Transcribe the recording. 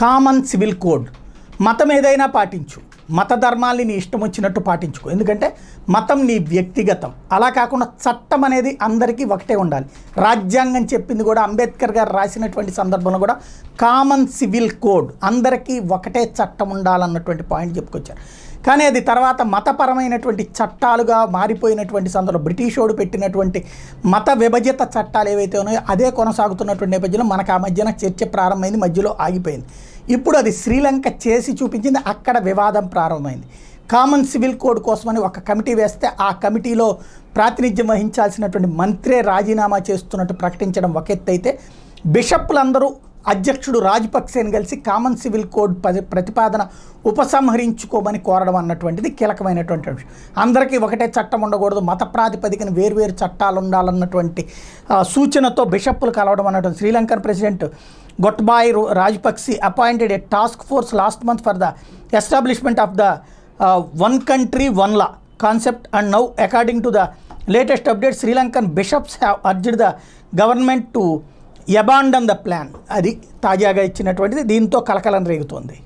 common civil code మతం ఏదైనా పాటించు మత ధర్మాల్ని నీ ఇష్టం వచ్చినట్టు పాటించుకో ఎందుకంటే మతం నీ వ్యక్తిగతం అలా కాకుండా చట్టం అనేది అందరికీ ఒకటే ఉండాలి రాజ్యాంగం చెప్పింది కూడా అంబేద్కర్ గారు రాసినటువంటి సందర్భంలో కూడా కామన్ సివిల్ కోడ్ అందరికీ ఒకటే చట్టం ఉండాలన్నటువంటి పాయింట్ చెప్పుకొచ్చారు కానీ అది తర్వాత మతపరమైనటువంటి చట్టాలుగా మారిపోయినటువంటి సందర్భంలో బ్రిటిషోడు పెట్టినటువంటి మత విభజిత చట్టాలు ఏవైతే ఉన్నాయో అదే కొనసాగుతున్నటువంటి నేపథ్యంలో మనకు ఆ మధ్యన చర్చ ప్రారంభమైంది మధ్యలో ఆగిపోయింది ఇప్పుడు అది శ్రీలంక చేసి చూపించింది అక్కడ వివాదం ప్రారంభమైంది కామన్ సివిల్ కోడ్ కోసమని ఒక కమిటీ వేస్తే ఆ కమిటీలో ప్రాతినిధ్యం వహించాల్సినటువంటి మంత్రే రాజీనామా చేస్తున్నట్టు ప్రకటించడం ఒక ఎత్తు అయితే బిషప్లందరూ అధ్యక్షుడు రాజపక్సేని కలిసి కామన్ సివిల్ కోడ్ ప్రతిపాదన ఉపసంహరించుకోమని కోరడం అన్నటువంటిది కీలకమైనటువంటి అంశం అందరికీ ఒకటే చట్టం ఉండకూడదు మత ప్రాతిపదికన వేర్వేరు చట్టాలు ఉండాలన్నటువంటి సూచనతో బిషప్లు కలవడం అన్నటువంటి Sri Lankan president Gotabaya Rajapaksa appointed a task force last month for the establishment of the one country one law concept and now according to the latest update Sri Lankan bishops have urged the government to abandon the plan అది తాజాగా ఇచ్చినటువంటిది దీంతో కలకలం రేగుతోంది